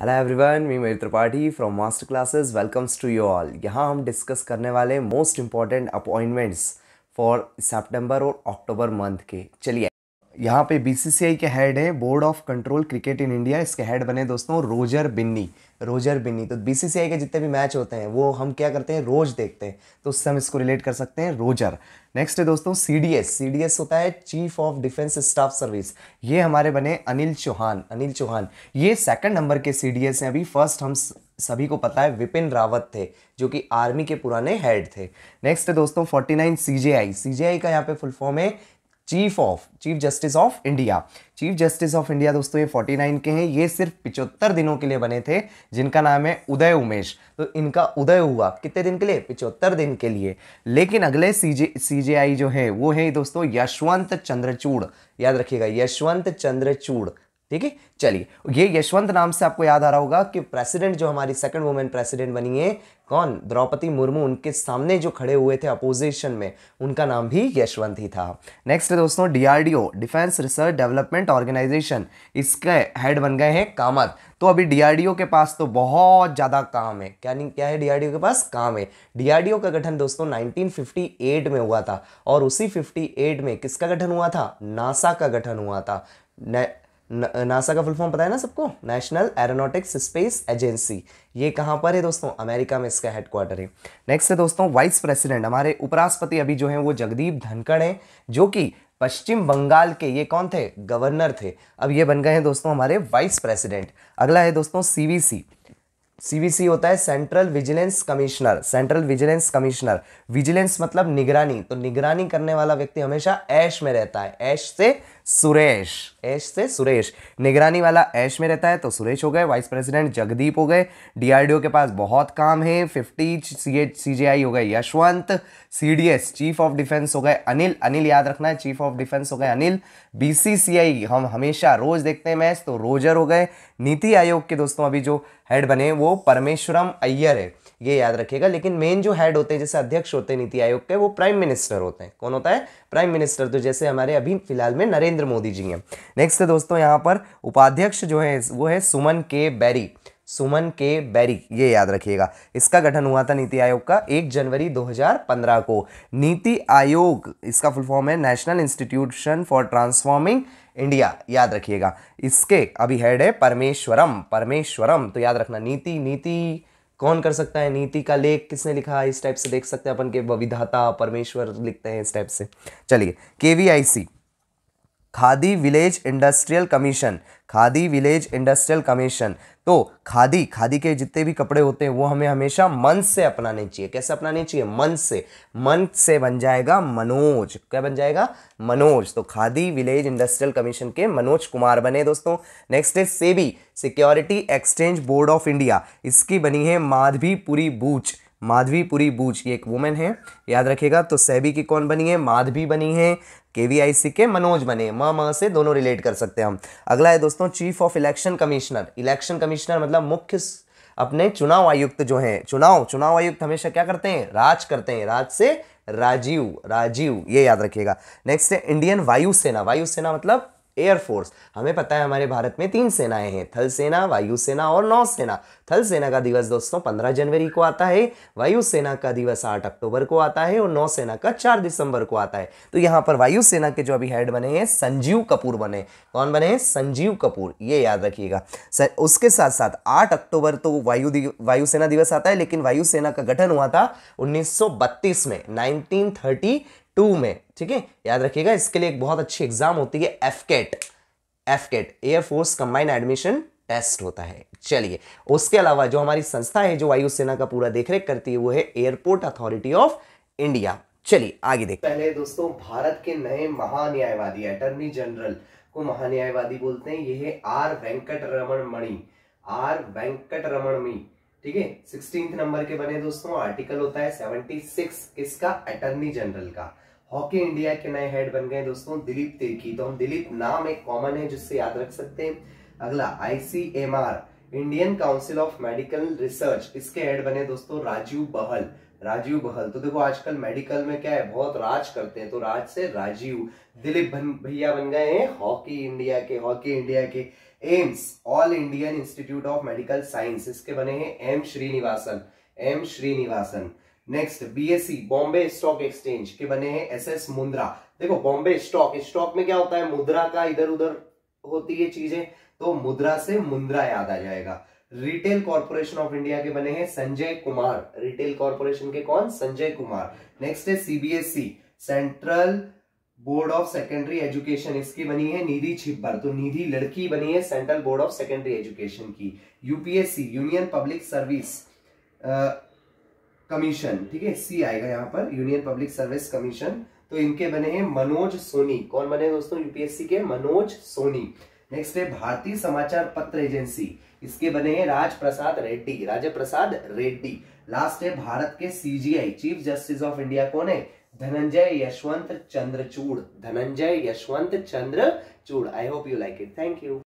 hello everyone me Mary Tripathi from master classes welcomes to you all यहाँ हम discuss करने वाले मोस्ट इम्पॉर्टेंट अपॉइंटमेंट्स फॉर सितंबर और अक्टूबर मंथ के चलिए यहाँ पे बीसीसीआई के हेड है board of control cricket in India इसके हेड बने दोस्तों रोजर बिन्नी रोजर बिन्नी तो बीसीसीआई के जितने भी मैच होते हैं वो हम क्या करते हैं रोज देखते हैं तो उससे हम इसको रिलेट कर सकते हैं रोजर नेक्स्ट है दोस्तों C D S C D S होता है chief of defence staff service ये हमारे बने अनिल चौहान अनिल चौहान ये सेकंड नंबर के सी डी एस हैं अभी फर्स्ट हम सभी को पता है विपिन रावत थे जो कि आर्मी के पुराने हेड थे नेक्स्ट है दोस्तों 49 सीजेआई सीजेआई का यहाँ पे फुल फॉर्म है chief of chief justice of India chief justice of India दोस्तों ये 49 के हैं ये सिर्फ पिचहत्तर दिनों के लिए बने थे जिनका नाम है उदय उमेश तो इनका उदय हुआ कितने दिन के लिए पिचहत्तर दिन के लिए लेकिन अगले सी जे जो है वो है दोस्तों यशवंत चंद्रचूड़ याद रखिएगा यशवंत चंद्रचूड़ ठीक है चलिए ये यशवंत नाम से आपको याद आ रहा होगा कि प्रेसिडेंट जो हमारी सेकंड वुमेन प्रेसिडेंट बनी है कौन द्रौपदी मुर्मू उनके सामने जो खड़े हुए थे अपोजिशन में उनका नाम भी यशवंत ही था नेक्स्ट दोस्तों DRDO defence research development organisation इसके हेड बन गए हैं कामत तो अभी डीआरडीओ के पास तो बहुत ज़्यादा काम है क्या नहीं क्या है डीआरडीओ के पास काम है डीआरडीओ का गठन दोस्तों 1958 में हुआ था और उसी 58 में किसका गठन हुआ था नासा का गठन हुआ था नासा का फुल फॉर्म पता है ना सबको नेशनल एरोनॉटिक्स स्पेस एजेंसी ये कहाँ पर है दोस्तों अमेरिका में इसका हेडक्वार्टर है नेक्स्ट है दोस्तों वाइस प्रेसिडेंट हमारे उपराष्ट्रपति अभी जो हैं वो जगदीप धनखड़ हैं जो कि पश्चिम बंगाल के ये कौन थे गवर्नर थे अब ये बन गए हैं दोस्तों हमारे वाइस प्रेसिडेंट अगला है दोस्तों सी सीवीसी होता है central vigilance commissioner central vigilance commissioner vigilance मतलब निगरानी तो निगरानी करने वाला व्यक्ति हमेशा ऐश में रहता है ऐश से सुरेश ऐश से सुरेश निगरानी वाला ऐश में रहता है तो सुरेश हो गए वाइस प्रेसिडेंट जगदीप हो गए डीआरडीओ के पास बहुत काम है fifty C H C J I हो गए Yashwant S chief of defence हो गए अनिल अनिल याद रखना है चीफ ऑफ डिफेंस हो गए अनिल आई हम हमेशा रोज देखते हैं मैच तो रोजर हो गए नीति आयोग के दोस्तों अभी जो हेड बने वो परमेश्वरम अय्यर है ये याद रखिएगा लेकिन मेन जो हेड होते हैं जैसे अध्यक्ष होते हैं नीति आयोग के वो प्राइम मिनिस्टर होते हैं कौन होता है प्राइम मिनिस्टर तो जैसे हमारे अभी फिलहाल में नरेंद्र मोदी जी हैं नेक्स्ट दोस्तों यहाँ पर उपाध्यक्ष जो है वो है सुमन के बैरी सुमन के बैरी ये याद रखिएगा इसका गठन हुआ था नीति आयोग का एक जनवरी 2015 को नीति आयोग इसका फुल फॉर्म है national institution for transforming India याद रखिएगा इसके अभी हेड है परमेश्वरम परमेश्वरम तो याद रखना नीति नीति कौन कर सकता है नीति का लेख किसने लिखा इस टाइप से देख सकते हैं अपन के विधाता परमेश्वर लिखते हैं इस टाइप से चलिए K V I C khadi village industrial commission khadi village industrial commission तो खादी खादी के जितने भी कपड़े होते हैं वो हमें हमेशा मन से अपनाने चाहिए कैसे अपनाने चाहिए मन से मन से बन जाएगा मनोज क्या बन जाएगा मनोज तो खादी विलेज इंडस्ट्रियल कमीशन के मनोज कुमार बने दोस्तों नेक्स्ट है SEBI security exchange board of India इसकी बनी है माधवीपुरी बूच माधवीपुरी बूज ये एक वुमेन है याद रखिएगा तो सैबी की कौन बनी है माधवी बनी है के वी आई सी के मनोज बने म म से दोनों रिलेट कर सकते हैं हम अगला है दोस्तों chief of election commissioner election commissioner मतलब मुख्य अपने चुनाव आयुक्त जो हैं चुनाव चुनाव आयुक्त हमेशा क्या करते हैं राज करते हैं राज से राजीव राजीव ये याद रखिएगा नेक्स्ट है इंडियन वायुसेना वायुसेना मतलब एयरफोर्स हमें पता है हमारे भारत में तीन सेनाएं हैं थल सेना वायुसेना और नौसेना थल सेना का दिवस दोस्तों पंद्रह जनवरी को आता है वायुसेना का दिवस आठ अक्टूबर को आता है और नौसेना का चार दिसंबर को आता है तो यहाँ पर वायुसेना के जो अभी हेड बने हैं संजीव कपूर बने कौन बने हैं संजीव कपूर ये याद रखिएगा उसके साथ साथ आठ अक्टूबर तो वायु वायुसेना दिवस आता है लेकिन वायुसेना का गठन हुआ था उन्नीस में नाइनटीन में ठीक है याद रखिएगा इसके लिए एक बहुत अच्छी एग्जाम होती है AFCAT AFCAT air force combined admission test होता है चलिए उसके अलावा जो हमारी संस्था है जो वायुसेना का पूरा देखरेख करती है वो है एयरपोर्ट अथॉरिटी ऑफ इंडिया चलिए आगे देखते पहले दोस्तों भारत के नए महान्यायवादी अटर्नी जनरल को महान्यायवादी बोलते हैं ये है आर वेंकट रमन मणि आर वेंकट रमन मी ठीक है सिक्सटीन नंबर के बने दोस्तों आर्टिकल होता है सेवेंटी सिक्स किसका अटर्नी जनरल का हॉकी इंडिया के नए हेड बन गए दोस्तों दिलीप तिर्की तो हम दिलीप नाम एक कॉमन है जिससे याद रख सकते हैं अगला ICMR Indian council of medical research इसके हेड बने दोस्तों राजीव बहल राजीव बहल तो देखो आजकल मेडिकल में क्या है बहुत राज करते हैं तो राज से राजीव दिलीप भैया बन गए हैं हॉकी इंडिया के हॉकी इंडिया के AIIMS all Indian institute of medical science इसके बने हैं M Srinivasan M Srinivasan next BSE Bombay stock exchange के बने हैं एसएस मुद्रा देखो बॉम्बे स्टॉक स्टॉक में क्या होता है मुद्रा का इधर उधर होती है चीजें तो मुद्रा से मुद्रा याद आ जाएगा रिटेल कॉर्पोरेशन ऑफ इंडिया के बने हैं संजय कुमार रिटेल कॉर्पोरेशन के कौन संजय कुमार नेक्स्ट है CBSE central board of secondary education इसकी बनी है निधि छिब्बर तो निधि लड़की बनी है central board of secondary education की UPSC union public service commission ठीक है सी आएगा यहाँ पर यूनियन पब्लिक सर्विस कमीशन तो इनके बने हैं मनोज सोनी कौन बने दोस्तों यूपीएससी के मनोज सोनी नेक्स्ट है भारतीय समाचार पत्र एजेंसी इसके बने हैं राज प्रसाद रेड्डी राज प्रसाद रेड्डी लास्ट है भारत के CJI chief justice of India कौन है Dhananjaya Yashwant Chandrachud Dhananjaya Yashwant Chandrachud I hope you like it thank you